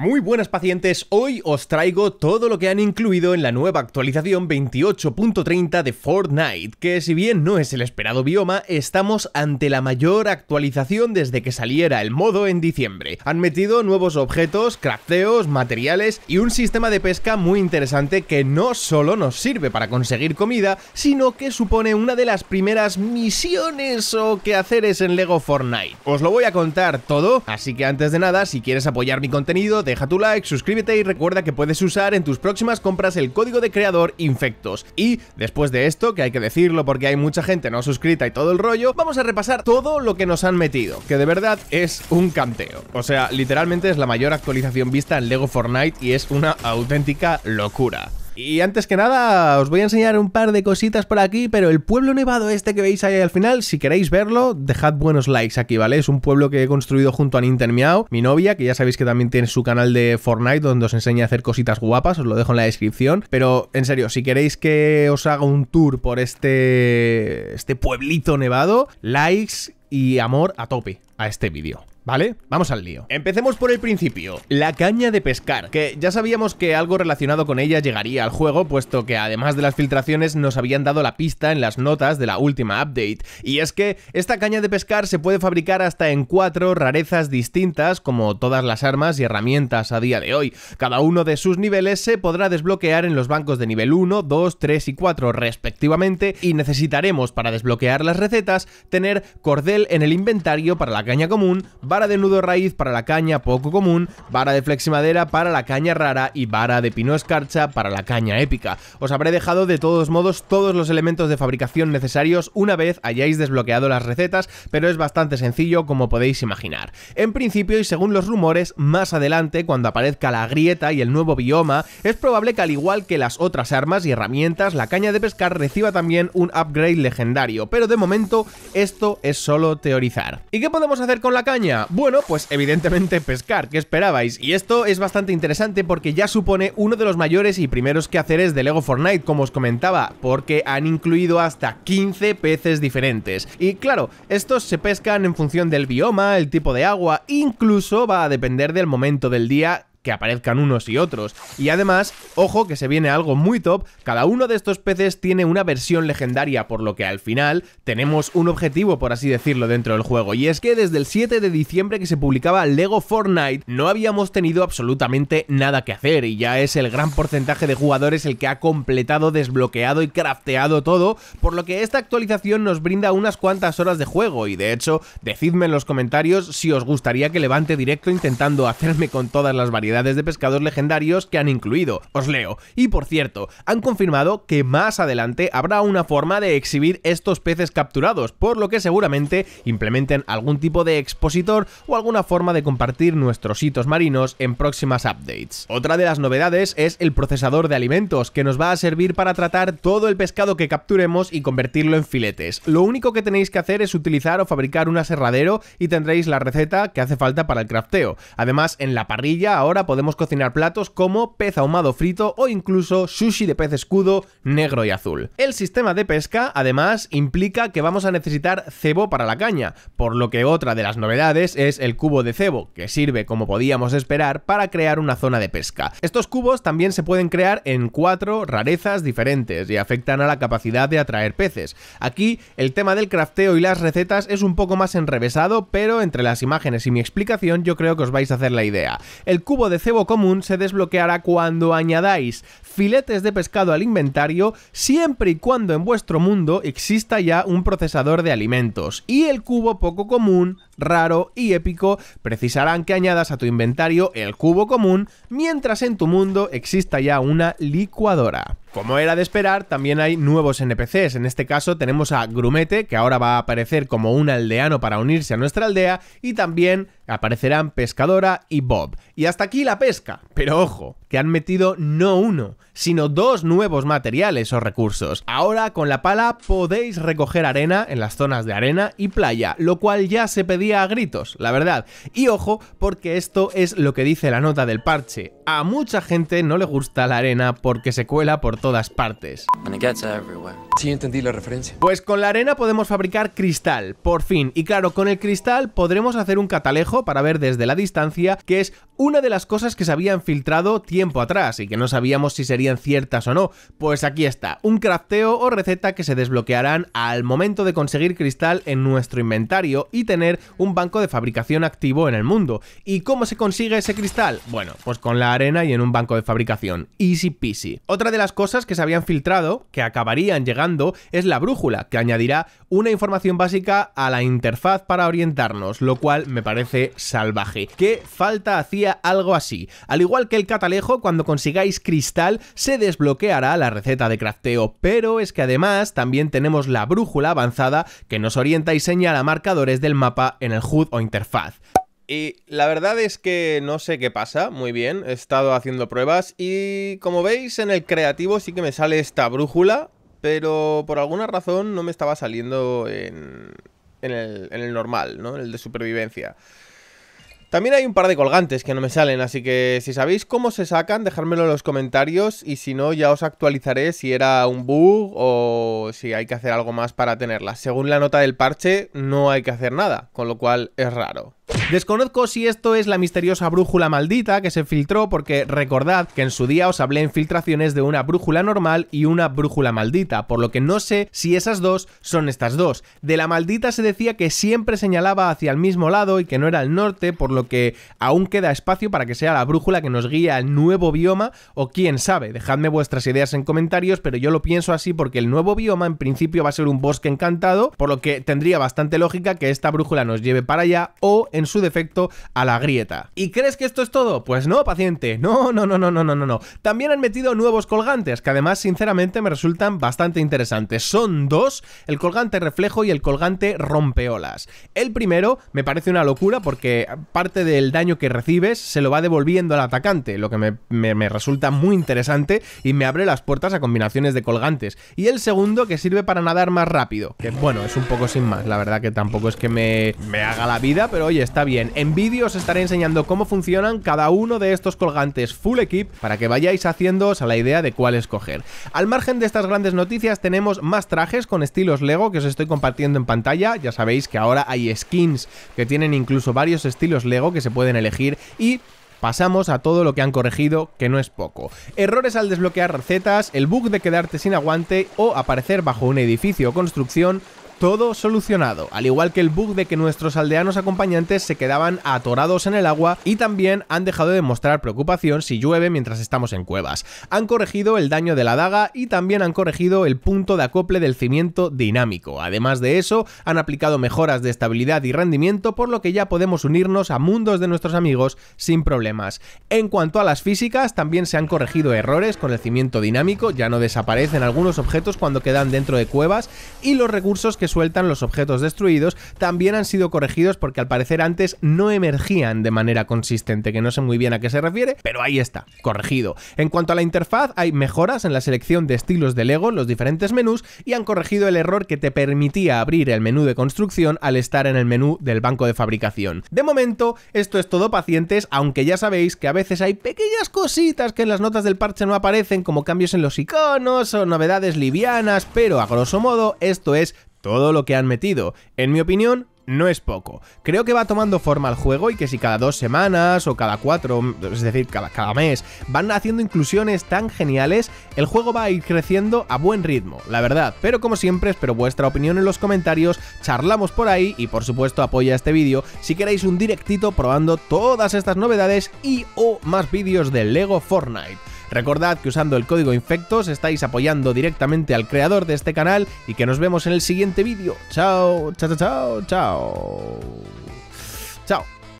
Muy buenas pacientes, hoy os traigo todo lo que han incluido en la nueva actualización 28.30 de Fortnite, que si bien no es el esperado bioma, estamos ante la mayor actualización desde que saliera el modo en diciembre. Han metido nuevos objetos, crafteos, materiales y un sistema de pesca muy interesante que no solo nos sirve para conseguir comida, sino que supone una de las primeras misiones o es en LEGO Fortnite. Os lo voy a contar todo, así que antes de nada, si quieres apoyar mi contenido, deja tu like, suscríbete y recuerda que puedes usar en tus próximas compras el código de creador Infectos. Y después de esto, que hay que decirlo porque hay mucha gente no suscrita y todo el rollo, vamos a repasar todo lo que nos han metido, que de verdad es un canteo. O sea, literalmente es la mayor actualización vista en LEGO Fortnite y es una auténtica locura. Y antes que nada, os voy a enseñar un par de cositas por aquí, pero el pueblo nevado este que veis ahí al final, si queréis verlo, dejad buenos likes aquí, ¿vale? Es un pueblo que he construido junto a Nintermiao, mi novia, que ya sabéis que también tiene su canal de Fortnite donde os enseña a hacer cositas guapas, os lo dejo en la descripción, pero en serio, si queréis que os haga un tour por este este pueblito nevado, likes y amor a tope a este vídeo. ¿Vale? Vamos al lío. Empecemos por el principio. La caña de pescar, que ya sabíamos que algo relacionado con ella llegaría al juego, puesto que además de las filtraciones nos habían dado la pista en las notas de la última update. Y es que esta caña de pescar se puede fabricar hasta en cuatro rarezas distintas, como todas las armas y herramientas a día de hoy. Cada uno de sus niveles se podrá desbloquear en los bancos de nivel 1, 2, 3 y 4 respectivamente, y necesitaremos para desbloquear las recetas tener cordel en el inventario para la caña común, vara de nudo raíz para la caña poco común, vara de fleximadera para la caña rara y vara de pino escarcha para la caña épica. Os habré dejado de todos modos todos los elementos de fabricación necesarios una vez hayáis desbloqueado las recetas, pero es bastante sencillo como podéis imaginar. En principio y según los rumores, más adelante cuando aparezca la grieta y el nuevo bioma, es probable que al igual que las otras armas y herramientas, la caña de pescar reciba también un upgrade legendario, pero de momento esto es solo teorizar. ¿Y qué podemos hacer con la caña? Bueno, pues evidentemente pescar, ¿qué esperabais? Y esto es bastante interesante porque ya supone uno de los mayores y primeros quehaceres de Lego Fortnite, como os comentaba, porque han incluido hasta 15 peces diferentes. Y claro, estos se pescan en función del bioma, el tipo de agua, incluso va a depender del momento del día que aparezcan unos y otros. Y además, ojo que se viene algo muy top, cada uno de estos peces tiene una versión legendaria, por lo que al final tenemos un objetivo, por así decirlo, dentro del juego. Y es que desde el 7 de diciembre que se publicaba LEGO Fortnite, no habíamos tenido absolutamente nada que hacer, y ya es el gran porcentaje de jugadores el que ha completado, desbloqueado y crafteado todo, por lo que esta actualización nos brinda unas cuantas horas de juego, y de hecho, decidme en los comentarios si os gustaría que levante directo intentando hacerme con todas las variedades de pescados legendarios que han incluido. Os leo. Y por cierto, han confirmado que más adelante habrá una forma de exhibir estos peces capturados, por lo que seguramente implementen algún tipo de expositor o alguna forma de compartir nuestros hitos marinos en próximas updates. Otra de las novedades es el procesador de alimentos, que nos va a servir para tratar todo el pescado que capturemos y convertirlo en filetes. Lo único que tenéis que hacer es utilizar o fabricar un aserradero y tendréis la receta que hace falta para el crafteo. Además, en la parrilla ahora podemos cocinar platos como pez ahumado frito o incluso sushi de pez escudo negro y azul. El sistema de pesca además implica que vamos a necesitar cebo para la caña, por lo que otra de las novedades es el cubo de cebo, que sirve como podíamos esperar para crear una zona de pesca. Estos cubos también se pueden crear en cuatro rarezas diferentes y afectan a la capacidad de atraer peces. Aquí el tema del crafteo y las recetas es un poco más enrevesado, pero entre las imágenes y mi explicación yo creo que os vais a hacer la idea. El cubo de cebo común se desbloqueará cuando añadáis filetes de pescado al inventario siempre y cuando en vuestro mundo exista ya un procesador de alimentos y el cubo poco común raro y épico, precisarán que añadas a tu inventario el cubo común, mientras en tu mundo exista ya una licuadora. Como era de esperar, también hay nuevos NPCs. En este caso tenemos a Grumete, que ahora va a aparecer como un aldeano para unirse a nuestra aldea, y también aparecerán Pescadora y Bob. Y hasta aquí la pesca. Pero ojo, que han metido no uno, sino dos nuevos materiales o recursos. Ahora con la pala podéis recoger arena en las zonas de arena y playa, lo cual ya se pedía a gritos, la verdad. Y ojo, porque esto es lo que dice la nota del parche. A mucha gente no le gusta la arena porque se cuela por todas partes. la referencia. Pues con la arena podemos fabricar cristal, por fin. Y claro, con el cristal podremos hacer un catalejo para ver desde la distancia, que es una de las cosas que se habían filtrado tiempo atrás y que no sabíamos si sería ciertas o no. Pues aquí está, un crafteo o receta que se desbloquearán al momento de conseguir cristal en nuestro inventario y tener un banco de fabricación activo en el mundo. ¿Y cómo se consigue ese cristal? Bueno, pues con la arena y en un banco de fabricación. Easy peasy. Otra de las cosas que se habían filtrado, que acabarían llegando, es la brújula, que añadirá una información básica a la interfaz para orientarnos, lo cual me parece salvaje. ¿Qué falta hacía algo así? Al igual que el catalejo, cuando consigáis cristal, se desbloqueará la receta de crafteo, pero es que además también tenemos la brújula avanzada que nos orienta y señala marcadores del mapa en el HUD o interfaz. Y la verdad es que no sé qué pasa, muy bien, he estado haciendo pruebas y como veis en el creativo sí que me sale esta brújula, pero por alguna razón no me estaba saliendo en, el, normal, ¿no? En el de supervivencia. También hay un par de colgantes que no me salen, así que si sabéis cómo se sacan, dejármelo en los comentarios y si no ya os actualizaré si era un bug o si hay que hacer algo más para tenerlas. Según la nota del parche, no hay que hacer nada, con lo cual es raro. Desconozco si esto es la misteriosa brújula maldita que se filtró porque recordad que en su día os hablé en filtraciones de una brújula normal y una brújula maldita, por lo que no sé si esas dos son estas dos. De la maldita se decía que siempre señalaba hacia el mismo lado y que no era el norte, por lo que aún queda espacio para que sea la brújula que nos guía al nuevo bioma o quién sabe, dejadme vuestras ideas en comentarios, pero yo lo pienso así porque el nuevo bioma en principio va a ser un bosque encantado, por lo que tendría bastante lógica que esta brújula nos lleve para allá o en en su defecto a la grieta. ¿Y crees que esto es todo? Pues no, paciente. No, no, no, no, no, no, no. También han metido nuevos colgantes, que además, sinceramente, me resultan bastante interesantes. Son dos, el colgante reflejo y el colgante rompeolas. El primero me parece una locura porque parte del daño que recibes se lo va devolviendo al atacante, lo que me, resulta muy interesante y me abre las puertas a combinaciones de colgantes. Y el segundo que sirve para nadar más rápido, que bueno, es un poco sin más, la verdad que tampoco es que me, me haga la vida, pero oye, está bien. En vídeo os estaré enseñando cómo funcionan cada uno de estos colgantes full equip para que vayáis haciéndoos a la idea de cuál escoger. Al margen de estas grandes noticias tenemos más trajes con estilos Lego que os estoy compartiendo en pantalla. Ya sabéis que ahora hay skins que tienen incluso varios estilos Lego que se pueden elegir y pasamos a todo lo que han corregido, que no es poco. Errores al desbloquear recetas, el bug de quedarte sin aguante o aparecer bajo un edificio o construcción todo solucionado, al igual que el bug de que nuestros aldeanos acompañantes se quedaban atorados en el agua y también han dejado de mostrar preocupación si llueve mientras estamos en cuevas. Han corregido el daño de la daga y también han corregido el punto de acople del cimiento dinámico. Además de eso, han aplicado mejoras de estabilidad y rendimiento por lo que ya podemos unirnos a mundos de nuestros amigos sin problemas. En cuanto a las físicas, también se han corregido errores con el cimiento dinámico, ya no desaparecen algunos objetos cuando quedan dentro de cuevas y los recursos que sueltan los objetos destruidos también han sido corregidos porque al parecer antes no emergían de manera consistente, que no sé muy bien a qué se refiere, pero ahí está, corregido. En cuanto a la interfaz, hay mejoras en la selección de estilos de Lego, los diferentes menús, y han corregido el error que te permitía abrir el menú de construcción al estar en el menú del banco de fabricación. De momento, esto es todo pacientes, aunque ya sabéis que a veces hay pequeñas cositas que en las notas del parche no aparecen, como cambios en los iconos o novedades livianas, pero a grosso modo esto es todo lo que han metido, en mi opinión, no es poco. Creo que va tomando forma el juego y que si cada dos semanas o cada cuatro, es decir, cada, mes, van haciendo inclusiones tan geniales, el juego va a ir creciendo a buen ritmo, la verdad. Pero como siempre, espero vuestra opinión en los comentarios, charlamos por ahí y por supuesto apoya este vídeo si queréis un directito probando todas estas novedades y o más vídeos de LEGO Fortnite. Recordad que usando el código infectos estáis apoyando directamente al creador de este canal y que nos vemos en el siguiente vídeo. Chao, chao, chao, chao. Chao.